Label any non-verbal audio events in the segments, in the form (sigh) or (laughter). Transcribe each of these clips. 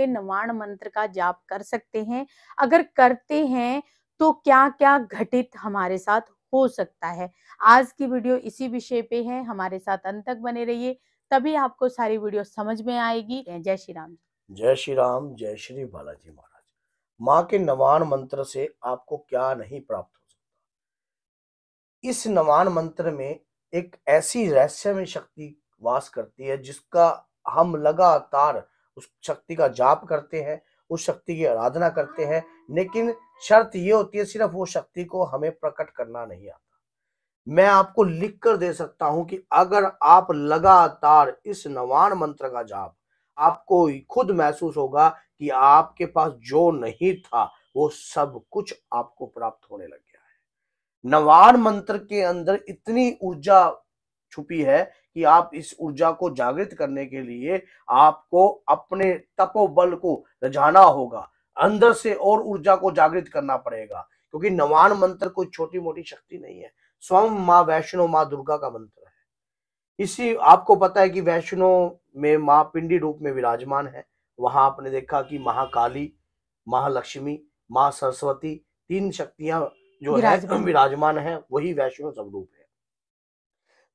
के नवाण मंत्र का जाप कर सकते हैं अगर करते हैं तो क्या क्या घटित हमारे साथ हो सकता है आज की वीडियो इसी विषय पे है हमारे साथ अंत तक बने रहिए तभी आपको सारी वीडियो समझ में आएगी जय श्री राम जय श्री राम जय श्री बालाजी महाराज माँ के नवान मंत्र से आपको क्या नहीं प्राप्त हो सकता इस नवान मंत्र में एक ऐसी रहस्यमय शक्ति वास करती है जिसका हम लगातार उस शक्ति का जाप करते हैं उस शक्ति की आराधना करते हैं लेकिन शर्त ये होती है सिर्फ वो शक्ति को हमें प्रकट करना नहीं आता मैं आपको लिख कर दे सकता हूं कि अगर आप लगातार इस नवान मंत्र का जाप आपको खुद महसूस होगा कि आपके पास जो नहीं था वो सब कुछ आपको प्राप्त होने लग गया है नवान मंत्र के अंदर इतनी ऊर्जा छुपी है कि आप इस ऊर्जा को जागृत करने के लिए आपको अपने तपोबल को रझाना होगा अंदर से और ऊर्जा को जागृत करना पड़ेगा क्योंकि नवान मंत्र कोई छोटी मोटी शक्ति नहीं है स्वयं माँ वैष्णो माँ दुर्गा का मंत्र है इसी आपको पता है कि वैष्णो में माँ पिंडी रूप में विराजमान है वहां आपने देखा कि महाकाली महालक्ष्मी माँ सरस्वती तीन शक्तियां जो है विराजमान है वही वैष्णो स्वरूप है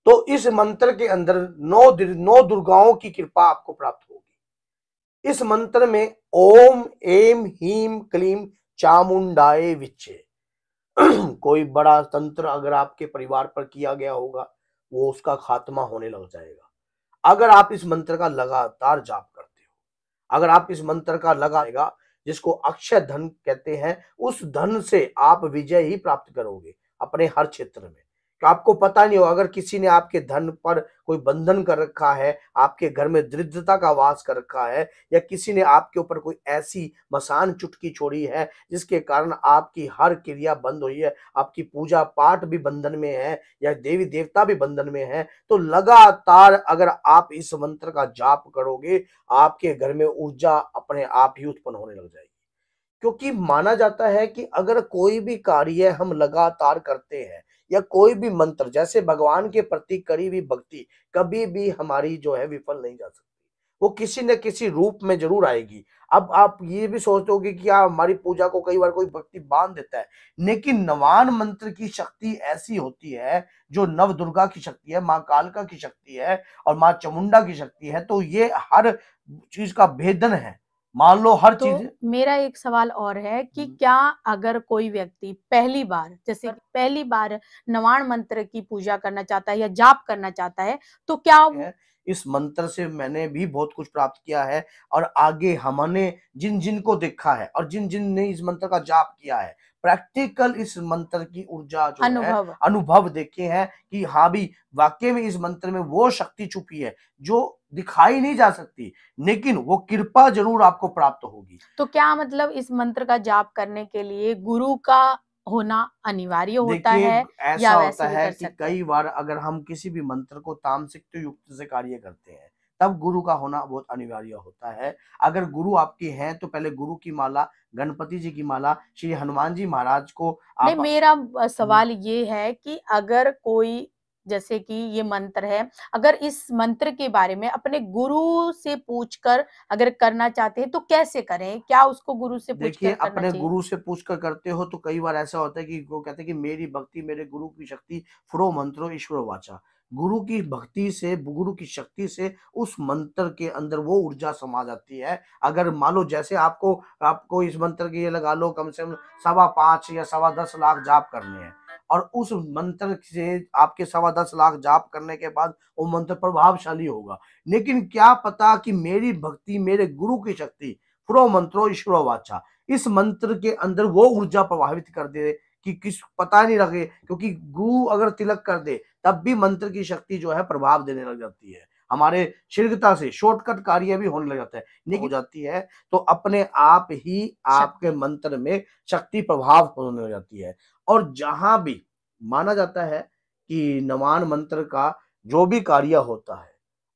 तो इस मंत्र के अंदर नौ नौ दुर्गाओं की कृपा आपको प्राप्त होगी इस मंत्र में ओम एम हीम क्लीम चामुंडाए विच्छे (clears throat) कोई बड़ा तंत्र अगर आपके परिवार पर किया गया होगा वो उसका खात्मा होने लग जाएगा अगर आप इस मंत्र का लगातार जाप करते हो अगर आप इस मंत्र का लगाएगा जिसको अक्षय धन कहते हैं उस धन से आप विजय ही प्राप्त करोगे अपने हर क्षेत्र में तो आपको पता नहीं हो अगर किसी ने आपके धन पर कोई बंधन कर रखा है आपके घर में दृढ़ता का वास कर रखा है या किसी ने आपके ऊपर कोई ऐसी मसान चुटकी छोड़ी है जिसके कारण आपकी हर क्रिया बंद हुई है आपकी पूजा पाठ भी बंधन में है या देवी देवता भी बंधन में है तो लगातार अगर आप इस मंत्र का जाप करोगे आपके घर में ऊर्जा अपने आप ही उत्पन्न होने लग जाएगी क्योंकि माना जाता है कि अगर कोई भी कार्य हम लगातार करते हैं या कोई भी मंत्र जैसे भगवान के प्रति करी हुई भक्ति कभी भी हमारी जो है विफल नहीं जा सकती वो किसी न किसी रूप में जरूर आएगी अब आप ये भी सोचते होगे कि आप हमारी पूजा को कई बार कोई भक्ति बांध देता है लेकिन नवान मंत्र की शक्ति ऐसी होती है जो नव दुर्गा की शक्ति है माँ कालका की शक्ति है और माँ चामुंडा की शक्ति है तो ये हर चीज का भेदन है मान लो हर तो चीज मेरा एक सवाल और है कि हम्म। क्या अगर कोई व्यक्ति पहली बार जैसे हाँ। पहली बार नवाण मंत्र की पूजा करना चाहता है या जाप करना चाहता है तो क्या इस मंत्र से मैंने भी बहुत कुछ प्राप्त किया है और आगे हमने जिन जिन को देखा है और जिन जिन ने इस मंत्र का जाप किया है प्रैक्टिकल इस मंत्र की ऊर्जा जो अनुभव। है अनुभव देखे हैं कि हाँ भी वाक्य में इस मंत्र में वो शक्ति छुपी है जो दिखाई नहीं जा सकती लेकिन वो कृपा जरूर आपको प्राप्त होगी तो क्या मतलब इस मंत्र का जाप करने के लिए गुरु का होना अनिवार्य होता है ऐसा होता है कि कई बार अगर हम किसी भी मंत्र को तामसिक तो युक्त से कार्य करते हैं तब गुरु का होना बहुत अनिवार्य होता है अगर गुरु आपके हैं तो पहले गुरु की माला गणपति जी की माला श्री हनुमान जी महाराज को आप... नहीं मेरा हम्म। सवाल ये है कि अगर कोई जैसे कि ये मंत्र है अगर इस मंत्र के बारे में अपने गुरु से पूछकर अगर करना चाहते हैं तो कैसे करें क्या उसको गुरु से देखिए अपने गुरु से पूछ कर करते हो तो कई बार ऐसा होता है कि वो कहते हैं कि मेरी भक्ति मेरे गुरु की शक्ति फ्रो मंत्रो ईश्वर वाचा गुरु की भक्ति से गुरु की शक्ति से उस मंत्र के अंदर वो ऊर्जा समा जाती है अगर मान लो जैसे आपको आपको इस मंत्र के ये लगा लो कम से कम सवा पाँच या सवा दस लाख जाप करने हैं और उस मंत्र से आपके सवा दस लाख जाप करने के बाद वो मंत्र प्रभावशाली होगा लेकिन क्या पता कि मेरी भक्ति मेरे गुरु की शक्ति प्रो मंत्रो ईश्वर वाचा इस मंत्र के अंदर वो ऊर्जा प्रभावित कर दे कि किस पता नहीं लगे क्योंकि गुरु अगर तिलक कर दे तब भी मंत्र की शक्ति जो है प्रभाव देने लग जाती है हमारे शीघ्रता से शॉर्टकट कार्य भी होने लग जाता है हो जाती है तो अपने आप ही आपके मंत्र में शक्ति प्रभाव होने लग जाती है और जहां भी माना जाता है कि नमान मंत्र का जो भी कार्य होता है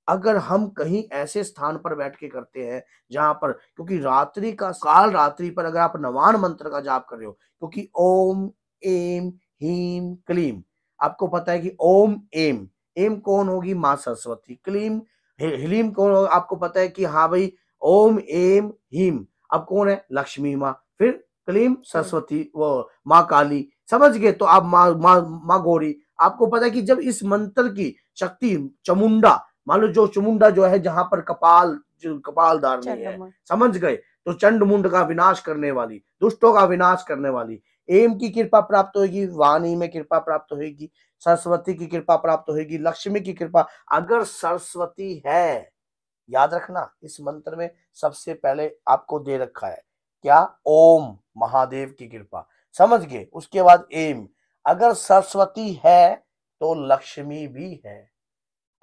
अगर हम कहीं ऐसे स्थान पर बैठ के करते हैं जहां पर क्योंकि रात्रि का काल रात्रि पर अगर आप नवान मंत्र का जाप कर रहे हो क्योंकि ओम एम हीम क्लीम आपको पता है कि ओम एम एम कौन होगी माँ सरस्वती क्लीम हिलीम कौन होगा आपको पता है कि हाँ भाई ओम एम हीम अब कौन है लक्ष्मी माँ फिर क्लीम सरस्वती वो माँ काली समझ गए तो आप माँ माँ माँ गौरी आपको पता है कि जब इस मंत्र की शक्ति चमुंडा मान लो जो चमुंडा जो है जहां पर कपाल कपाल धारनी है समझ गए तो चंड मुंड का विनाश करने वाली दुष्टों का विनाश करने वाली एम की कृपा प्राप्त होगी वाणी में कृपा प्राप्त होगी सरस्वती की कृपा प्राप्त होगी लक्ष्मी की कृपा अगर सरस्वती है याद रखना इस मंत्र में सबसे पहले आपको दे रखा है क्या ओम महादेव की कृपा समझ गए उसके बाद एम अगर सरस्वती है तो लक्ष्मी भी है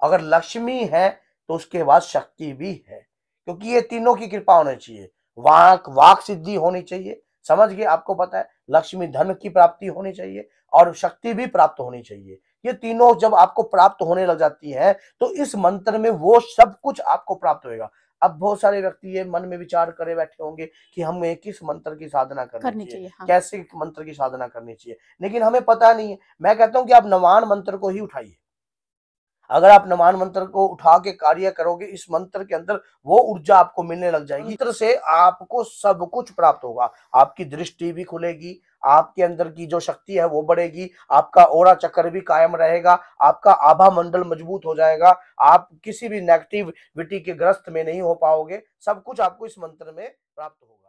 अगर लक्ष्मी है तो उसके बाद शक्ति भी है क्योंकि ये तीनों की कृपा होनी चाहिए वाक वाक सिद्धि होनी चाहिए समझ गए आपको पता है लक्ष्मी धन की प्राप्ति होनी चाहिए और शक्ति भी प्राप्त होनी चाहिए ये तीनों जब आपको प्राप्त होने लग जाती है तो इस मंत्र में वो सब कुछ आपको प्राप्त होगा अब बहुत सारे व्यक्ति ये मन में विचार करे बैठे होंगे कि हमें किस मंत्र की साधना करनी, करनी चाहिए हाँ। कैसे मंत्र की साधना करनी चाहिए लेकिन हमें पता नहीं है मैं कहता हूँ कि आप नवान मंत्र को ही उठाइए अगर आप नमान मंत्र को उठा के कार्य करोगे इस मंत्र के अंदर वो ऊर्जा आपको मिलने लग जाएगी मंत्र से आपको सब कुछ प्राप्त होगा आपकी दृष्टि भी खुलेगी आपके अंदर की जो शक्ति है वो बढ़ेगी आपका ओरा चक्कर भी कायम रहेगा आपका आभा मंडल मजबूत हो जाएगा आप किसी भी नेगेटिविटी के ग्रस्त में नहीं हो पाओगे सब कुछ आपको इस मंत्र में प्राप्त होगा